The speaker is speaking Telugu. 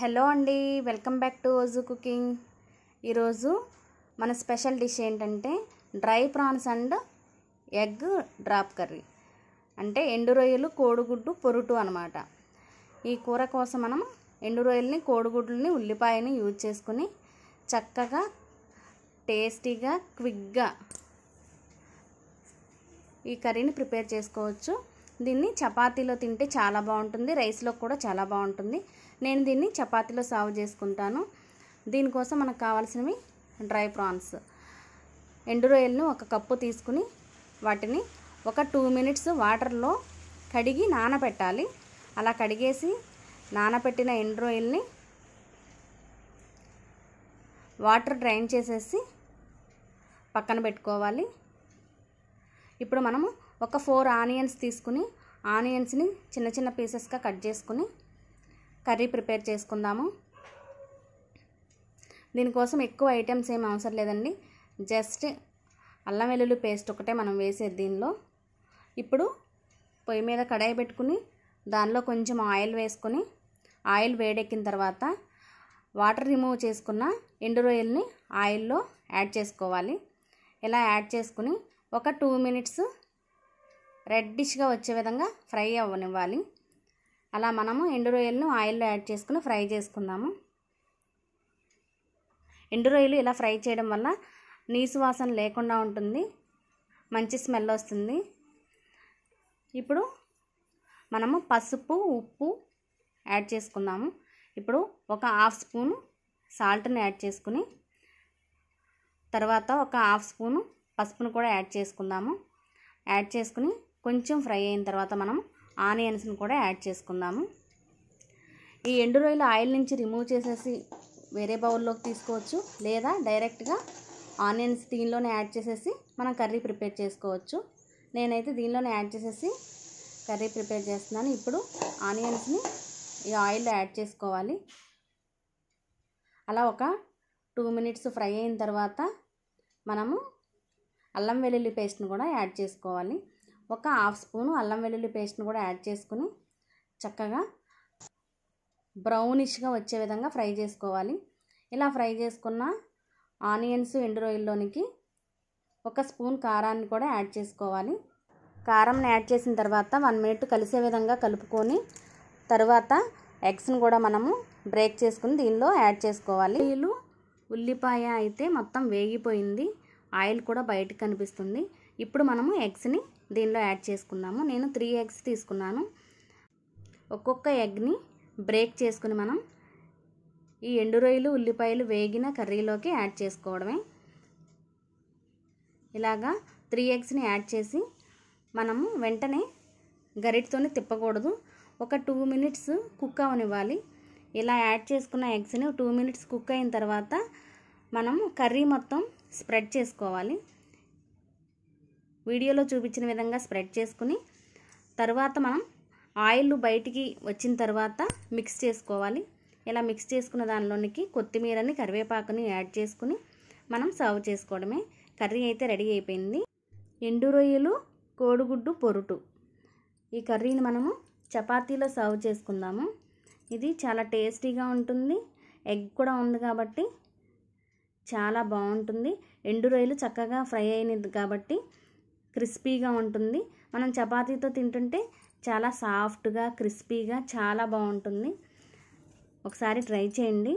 హలో అండి వెల్కమ్ బ్యాక్ టు రోజు కుకింగ్ ఈరోజు మన స్పెషల్ డిష్ ఏంటంటే dry prawns and egg drop curry అంటే ఎండు రొయ్యలు కోడిగుడ్డు పొరుటు అనమాట ఈ కూర కోసం మనం ఎండు రొయ్యల్ని కోడిగుడ్లని ఉల్లిపాయని యూజ్ చేసుకుని చక్కగా టేస్టీగా క్విక్గా ఈ కర్రీని ప్రిపేర్ చేసుకోవచ్చు దీన్ని చపాతీలో తింటే చాలా బాగుంటుంది రైస్లో కూడా చాలా బాగుంటుంది నేను దీన్ని చపాతీలో సాగు చేసుకుంటాను దీనికోసం మనకు కావాల్సినవి డ్రై ప్రాన్స్ ఎండు రొయ్యలను ఒక కప్పు తీసుకుని వాటిని ఒక టూ మినిట్స్ వాటర్లో కడిగి నానబెట్టాలి అలా కడిగేసి నానబెట్టిన ఎండు రొయ్యల్ని వాటర్ డ్రైన్ చేసేసి పక్కన పెట్టుకోవాలి ఇప్పుడు మనము ఒక ఫోర్ ఆనియన్స్ తీసుకుని ఆనియన్స్ని చిన్న చిన్న పీసెస్గా కట్ చేసుకుని కర్రీ ప్రిపేర్ చేసుకుందాము దీనికోసం ఎక్కువ ఐటమ్స్ ఏం అవసరం లేదండి జస్ట్ అల్లం వెల్లుల్లి పేస్ట్ ఒకటే మనం వేసేది దీనిలో ఇప్పుడు పొయ్యి మీద కడాయి పెట్టుకుని దానిలో కొంచెం ఆయిల్ వేసుకొని ఆయిల్ వేడెక్కిన తర్వాత వాటర్ రిమూవ్ చేసుకున్న ఎండు రొయ్యల్ని ఆయిల్లో యాడ్ చేసుకోవాలి ఇలా యాడ్ చేసుకుని ఒక టూ మినిట్స్ రెడ్డిష్గా వచ్చే విధంగా ఫ్రై అవ్వనివ్వాలి అలా మనము ఎండు రొయ్యలను ఆయిల్లో యాడ్ చేసుకుని ఫ్రై చేసుకుందాము ఎండు రొయ్యలు ఇలా ఫ్రై చేయడం వల్ల నీసు వాసన లేకుండా ఉంటుంది మంచి స్మెల్ వస్తుంది ఇప్పుడు మనము పసుపు ఉప్పు యాడ్ చేసుకుందాము ఇప్పుడు ఒక హాఫ్ స్పూను సాల్ట్ని యాడ్ చేసుకుని తర్వాత ఒక హాఫ్ స్పూను పసుపును కూడా యాడ్ చేసుకుందాము యాడ్ చేసుకుని కొంచెం ఫ్రై అయిన తర్వాత మనం ఆనియన్స్ని కూడా యాడ్ చేసుకుందాము ఈ ఎండు రొయ్యలు ఆయిల్ నుంచి రిమూవ్ చేసేసి వేరే బౌల్లోకి తీసుకోవచ్చు లేదా డైరెక్ట్గా ఆనియన్స్ దీనిలోనే యాడ్ చేసేసి మనం కర్రీ ప్రిపేర్ చేసుకోవచ్చు నేనైతే దీనిలోనే యాడ్ చేసేసి కర్రీ ప్రిపేర్ చేస్తున్నాను ఇప్పుడు ఆనియన్స్ని ఈ ఆయిల్లో యాడ్ చేసుకోవాలి అలా ఒక టూ మినిట్స్ ఫ్రై అయిన తర్వాత మనము అల్లం వెల్లుల్లి పేస్ట్ని కూడా యాడ్ చేసుకోవాలి ఒక హాఫ్ స్పూను అల్లం వెల్లుల్లి పేస్ట్ని కూడా యాడ్ చేసుకుని చక్కగా బ్రౌనిష్గా వచ్చే విధంగా ఫ్రై చేసుకోవాలి ఇలా ఫ్రై చేసుకున్న ఆనియన్స్ ఎండు రొయ్యల్లోనికి ఒక స్పూన్ కారాన్ని కూడా యాడ్ చేసుకోవాలి కారంని యాడ్ చేసిన తర్వాత వన్ మినిట్ కలిసే విధంగా కలుపుకొని తర్వాత ఎగ్స్ని కూడా మనము బ్రేక్ చేసుకుని దీనిలో యాడ్ చేసుకోవాలి వీళ్ళు ఉల్లిపాయ అయితే మొత్తం వేగిపోయింది ఆయిల్ కూడా బయటకు కనిపిస్తుంది ఇప్పుడు మనము ఎగ్స్ని దీనిలో యాడ్ చేసుకుందాము నేను త్రీ ఎగ్స్ తీసుకున్నాను ఒక్కొక్క ఎగ్ని బ్రేక్ చేసుకుని మనం ఈ ఎండు రొయ్యలు ఉల్లిపాయలు వేగిన కర్రీలోకి యాడ్ చేసుకోవడమే ఇలాగా త్రీ ఎగ్స్ని యాడ్ చేసి మనము వెంటనే గరిటితోని తిప్పకూడదు ఒక టూ మినిట్స్ కుక్ అవనివ్వాలి ఇలా యాడ్ చేసుకున్న ఎగ్స్ని టూ మినిట్స్ కుక్ అయిన తర్వాత మనం కర్రీ మొత్తం స్ప్రెడ్ చేసుకోవాలి వీడియోలో చూపించిన విధంగా స్ప్రెడ్ చేసుకుని తర్వాత మనం ఆయిల్ బయటికి వచ్చిన తర్వాత మిక్స్ చేసుకోవాలి ఇలా మిక్స్ చేసుకున్న దానిలోనికి కొత్తిమీరని కరివేపాకుని యాడ్ చేసుకుని మనం సర్వ్ చేసుకోవడమే కర్రీ అయితే రెడీ అయిపోయింది ఎండు రొయ్యలు కోడిగుడ్డు పొరుటు ఈ కర్రీని మనము చపాతీలో సర్వ్ చేసుకుందాము ఇది చాలా టేస్టీగా ఉంటుంది ఎగ్ కూడా ఉంది కాబట్టి చాలా బాగుంటుంది ఎండు రొయ్యలు చక్కగా ఫ్రై అయినది కాబట్టి క్రిస్పీగా ఉంటుంది మనం చపాతీతో తింటుంటే చాలా సాఫ్ట్గా క్రిస్పీగా చాలా బాగుంటుంది ఒకసారి ట్రై చేయండి